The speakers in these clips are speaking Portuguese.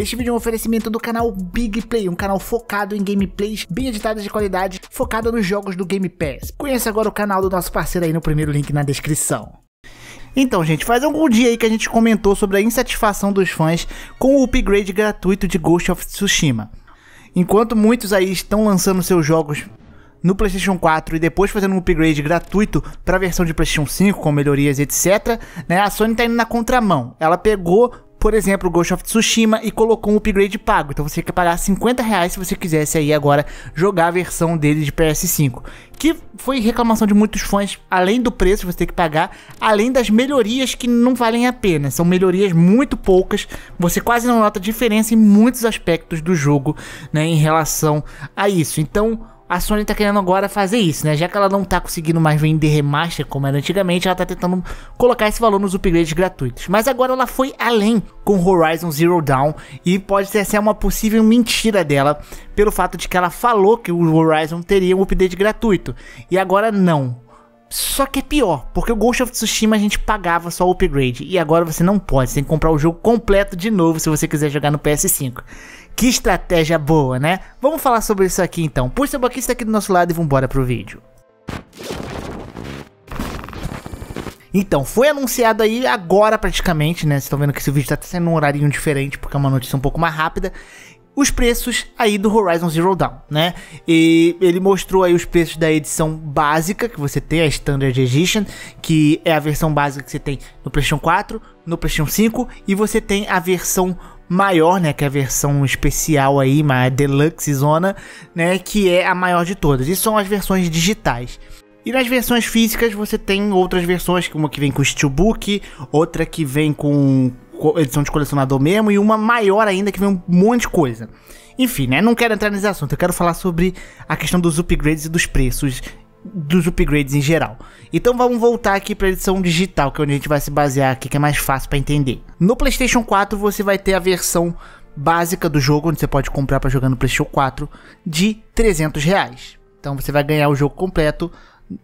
Este vídeo é um oferecimento do canal Big Play, um canal focado em gameplays bem editadas de qualidade, focada nos jogos do Game Pass. Conheça agora o canal do nosso parceiro aí no primeiro link na descrição. Então, gente, faz algum dia aí que a gente comentou sobre a insatisfação dos fãs com o upgrade gratuito de Ghost of Tsushima. Enquanto muitos aí estão lançando seus jogos no PlayStation 4 e depois fazendo um upgrade gratuito para a versão de PlayStation 5 com melhorias etc, né? A Sony está indo na contramão. Ela pegou, por exemplo, Ghost of Tsushima e colocou um upgrade pago. Então você quer pagar 50 reais se você quisesse aí agora jogar a versão dele de PS5. Que foi reclamação de muitos fãs, além do preço que você tem que pagar, além das melhorias que não valem a pena. São melhorias muito poucas, você quase não nota diferença em muitos aspectos do jogo né, em relação a isso. Então a Sony tá querendo agora fazer isso, né? Já que ela não tá conseguindo mais vender remaster como era antigamente, ela tá tentando colocar esse valor nos upgrades gratuitos. Mas agora ela foi além com Horizon Zero Dawn e pode ser essa uma possível mentira dela pelo fato de que ela falou que o Horizon teria um update gratuito e agora não. Só que é pior, porque o Ghost of Tsushima a gente pagava só o upgrade e agora você não pode, você tem que comprar o jogo completo de novo se você quiser jogar no PS5. Que estratégia boa, né? Vamos falar sobre isso aqui então. Puxa o boquista aqui do nosso lado e vambora pro vídeo. Então, foi anunciado aí agora praticamente, né? Vocês estão vendo que esse vídeo tá saindo num horário diferente, porque é uma notícia um pouco mais rápida os preços aí do Horizon Zero Dawn, né? E ele mostrou aí os preços da edição básica que você tem, a Standard Edition, que é a versão básica que você tem no PlayStation 4, no PlayStation 5 e você tem a versão maior, né, que é a versão especial aí, uma deluxe zona, né, que é a maior de todas. Isso são as versões digitais. E nas versões físicas você tem outras versões, uma que vem com steelbook, outra que vem com edição de colecionador mesmo e uma maior ainda que vem um monte de coisa. Enfim, né? Não quero entrar nesse assunto. Eu quero falar sobre a questão dos upgrades e dos preços dos upgrades em geral. Então vamos voltar aqui para a edição digital, que é onde a gente vai se basear aqui, que é mais fácil para entender. No PlayStation 4 você vai ter a versão básica do jogo, onde você pode comprar para jogar no PlayStation 4, de 300 reais. Então você vai ganhar o jogo completo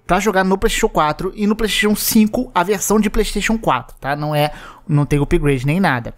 para jogar no PlayStation 4 e no PlayStation 5 a versão de PlayStation 4, tá? Não é, não tem upgrade nem nada.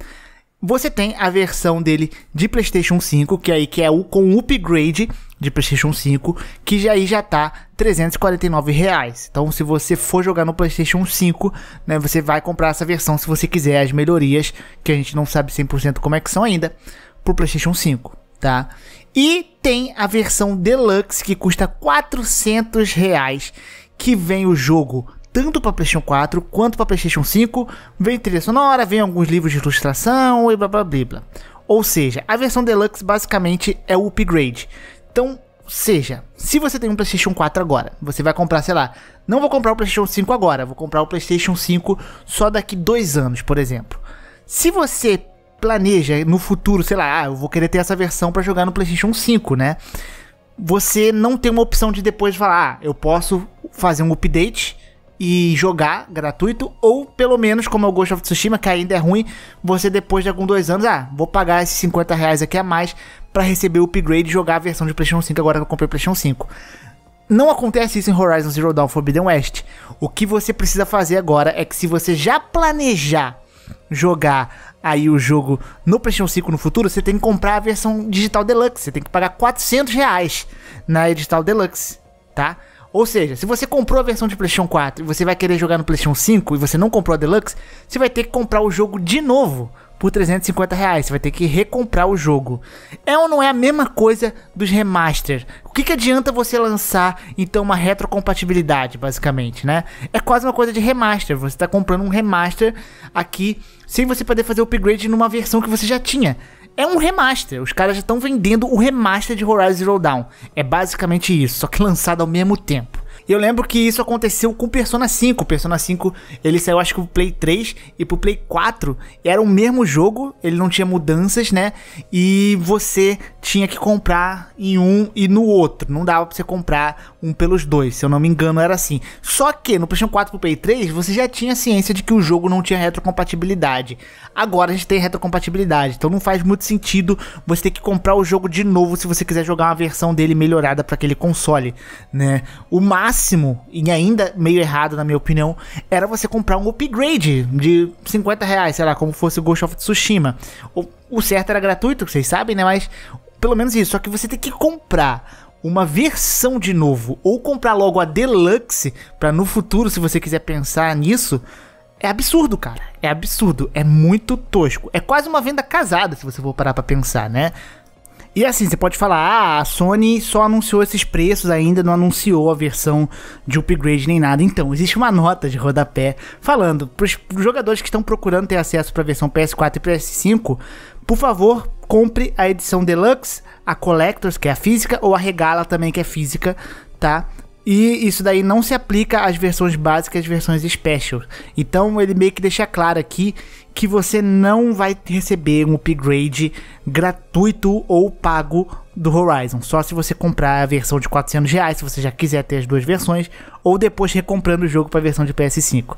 Você tem a versão dele de PlayStation 5, que aí que é o com upgrade de PlayStation 5, que já aí já tá 349 reais. Então, se você for jogar no PlayStation 5, né, você vai comprar essa versão se você quiser as melhorias, que a gente não sabe 100% como é que são ainda, pro PlayStation 5, tá? E tem a versão Deluxe que custa 400 reais, que vem o jogo tanto para PlayStation 4 quanto para PlayStation 5, vem trilha sonora, vem alguns livros de ilustração e blá blá blá. blá. Ou seja, a versão Deluxe basicamente é o upgrade. Então, seja, se você tem um PlayStation 4 agora, você vai comprar, sei lá, não vou comprar o PlayStation 5 agora, vou comprar o PlayStation 5 só daqui dois anos, por exemplo. Se você planeja no futuro, sei lá, ah, eu vou querer ter essa versão para jogar no PlayStation 5, né? Você não tem uma opção de depois falar, ah, eu posso fazer um update e jogar gratuito, ou pelo menos, como é o Ghost of Tsushima, que ainda é ruim, você depois de alguns dois anos, ah, vou pagar esses 50 reais aqui a mais para receber o upgrade e jogar a versão de PlayStation 5 agora que eu comprei o PlayStation 5. Não acontece isso em Horizon Zero Dawn Forbidden West. O que você precisa fazer agora é que se você já planejar jogar aí o jogo no PlayStation 5 no futuro, você tem que comprar a versão digital deluxe. Você tem que pagar 400 reais na digital deluxe, tá? Ou seja, se você comprou a versão de PlayStation 4 e você vai querer jogar no PlayStation 5 e você não comprou a deluxe, você vai ter que comprar o jogo de novo por 350 reais. Você vai ter que recomprar o jogo. É ou não é a mesma coisa dos remasters? O que, que adianta você lançar, então, uma retrocompatibilidade, basicamente, né? É quase uma coisa de remaster. Você está comprando um remaster aqui sem você poder fazer upgrade numa versão que você já tinha. É um remaster, os caras já estão vendendo o remaster de Horizon Zero Dawn. É basicamente isso, só que lançado ao mesmo tempo eu lembro que isso aconteceu com Persona 5. Persona 5, ele saiu acho que pro Play 3 e pro Play 4 era o mesmo jogo, ele não tinha mudanças, né? E você tinha que comprar em um e no outro. Não dava pra você comprar um pelos dois, se eu não me engano, era assim. Só que no PlayStation 4 pro Play 3, você já tinha ciência de que o jogo não tinha retrocompatibilidade. Agora a gente tem retrocompatibilidade, então não faz muito sentido você ter que comprar o jogo de novo se você quiser jogar uma versão dele melhorada para aquele console, né? O máximo, e ainda meio errado na minha opinião, era você comprar um upgrade de 50 reais, sei lá, como fosse o Ghost of Tsushima. O, o certo era gratuito, vocês sabem, né? Mas pelo menos isso, só que você tem que comprar uma versão de novo ou comprar logo a deluxe para no futuro, se você quiser pensar nisso, é absurdo, cara. É absurdo, é muito tosco. É quase uma venda casada, se você for parar para pensar, né? E assim, você pode falar, ah, a Sony só anunciou esses preços ainda, não anunciou a versão de upgrade nem nada. Então, existe uma nota de rodapé falando para os jogadores que estão procurando ter acesso para a versão PS4 e PS5, por favor, compre a edição deluxe, a collectors, que é a física, ou a regala também, que é física, tá? E isso daí não se aplica às versões básicas e às versões special. Então ele meio que deixa claro aqui que você não vai receber um upgrade gratuito ou pago do Horizon. Só se você comprar a versão de 400 reais, se você já quiser ter as duas versões, ou depois recomprando o jogo para a versão de PS5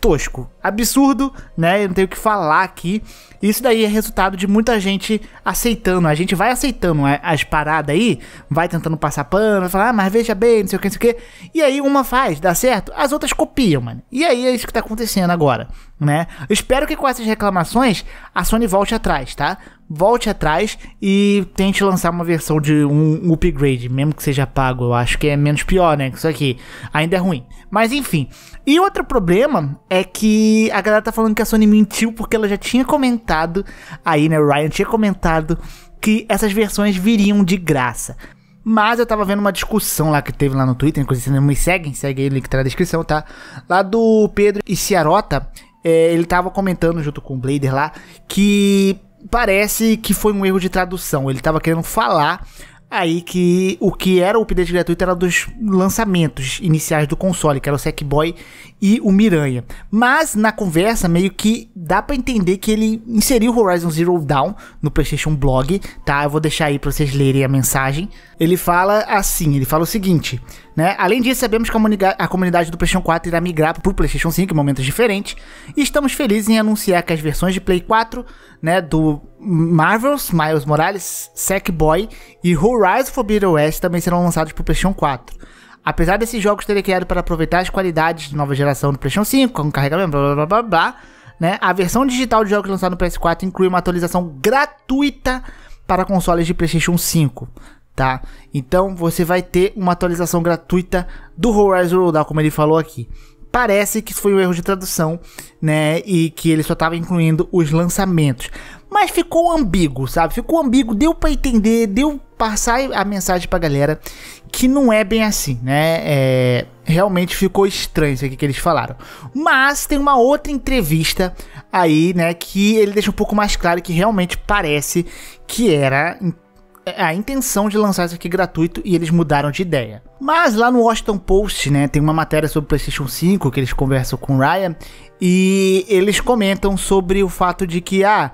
tosco, absurdo, né? Eu não tenho o que falar aqui. Isso daí é resultado de muita gente aceitando. A gente vai aceitando as paradas aí, vai tentando passar pano, vai falar, ah, mas veja bem, não sei o que, não sei o que. E aí uma faz, dá certo, as outras copiam, mano. E aí é isso que tá acontecendo agora, né? Eu espero que com essas reclamações a Sony volte atrás, tá? volte atrás e tente lançar uma versão de um upgrade, mesmo que seja pago. Eu acho que é menos pior, né? Isso aqui ainda é ruim. Mas enfim. E outro problema é que a galera tá falando que a Sony mentiu porque ela já tinha comentado aí, né? O Ryan tinha comentado que essas versões viriam de graça. Mas eu tava vendo uma discussão lá que teve lá no Twitter, inclusive se não me seguem, segue aí, link tá na descrição, tá? Lá do Pedro e Ciarota, é, ele tava comentando junto com o Blader lá que parece que foi um erro de tradução. Ele estava querendo falar aí que o que era o update gratuito era dos lançamentos iniciais do console, que era o Sackboy e o Miranha. Mas na conversa meio que dá para entender que ele inseriu Horizon Zero Dawn no PlayStation Blog, tá? Eu vou deixar aí para vocês lerem a mensagem ele fala assim, ele fala o seguinte, né? Além disso, sabemos que a, comunidade do PlayStation 4 irá migrar para o PlayStation 5 em momentos diferentes, e estamos felizes em anunciar que as versões de Play 4, né, do Marvels, Miles Morales, Sackboy e Horizon Forbidden West também serão lançados para o PlayStation 4. Apesar desses jogos terem criado para aproveitar as qualidades de nova geração do PlayStation 5, com carregamento, blá blá blá blá, blá né? A versão digital de jogos lançados no PS4 inclui uma atualização gratuita para consoles de PlayStation 5 tá? Então você vai ter uma atualização gratuita do Horizon Zero Dawn, como ele falou aqui. Parece que foi um erro de tradução, né? E que ele só estava incluindo os lançamentos. Mas ficou ambíguo, sabe? Ficou ambíguo, deu para entender, deu passar a mensagem pra galera que não é bem assim, né? É, realmente ficou estranho isso aqui que eles falaram. Mas tem uma outra entrevista aí, né, que ele deixa um pouco mais claro que realmente parece que era é, é a intenção de lançar isso aqui gratuito e eles mudaram de ideia. Mas lá no Washington Post, né, tem uma matéria sobre o PlayStation 5 que eles conversam com o Ryan e eles comentam sobre o fato de que ah,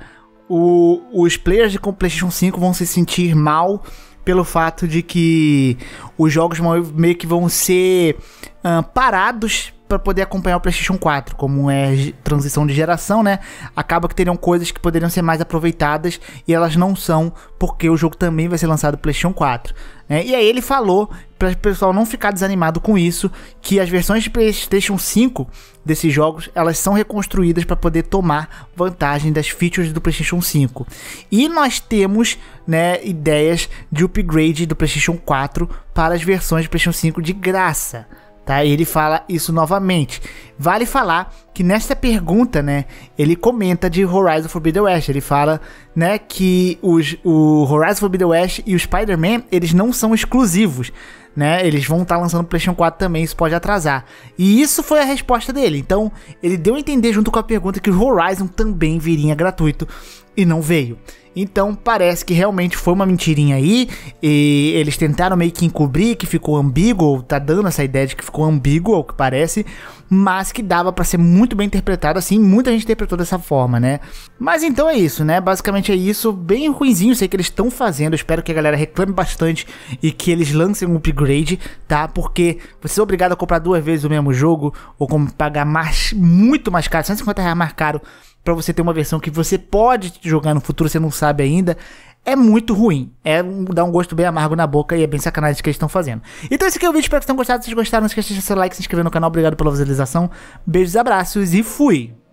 o, os players de PlayStation 5 vão se sentir mal pelo fato de que os jogos meio que vão ser uh, parados para poder acompanhar o PlayStation 4, como é transição de geração, né? Acaba que teriam coisas que poderiam ser mais aproveitadas e elas não são, porque o jogo também vai ser lançado no PlayStation 4. Né? E aí ele falou para o pessoal não ficar desanimado com isso, que as versões de PlayStation 5 desses jogos, elas são reconstruídas para poder tomar vantagem das features do PlayStation 5. E nós temos, né, ideias de upgrade do PlayStation 4 para as versões do PlayStation 5 de graça tá? E ele fala isso novamente. Vale falar que nessa pergunta, né, ele comenta de Horizon Forbidden West. Ele fala, né, que os, o Horizon Forbidden West e o Spider-Man, eles não são exclusivos, né? Eles vão estar tá lançando o PlayStation 4 também, isso pode atrasar. E isso foi a resposta dele. Então, ele deu a entender junto com a pergunta que o Horizon também viria gratuito e não veio. Então parece que realmente foi uma mentirinha aí. E eles tentaram meio que encobrir que ficou ambíguo, tá dando essa ideia de que ficou ambíguo, ao que parece, mas que dava para ser muito bem interpretado assim. Muita gente interpretou dessa forma, né? Mas então é isso, né? Basicamente é isso. Bem ruinzinho, sei que eles estão fazendo. espero que a galera reclame bastante e que eles lancem um upgrade, tá? Porque você é obrigado a comprar duas vezes o mesmo jogo ou como pagar mais, muito mais caro, 150 reais mais caro para você ter uma versão que você pode jogar no futuro, você não sabe ainda, é muito ruim. É dá um gosto bem amargo na boca e é bem sacanagem que eles estão fazendo. Então esse aqui é o vídeo, espero que tenham gostado. Se vocês gostaram, não esqueça de deixar seu like, se inscrever no canal. Obrigado pela visualização. Beijos, abraços e fui!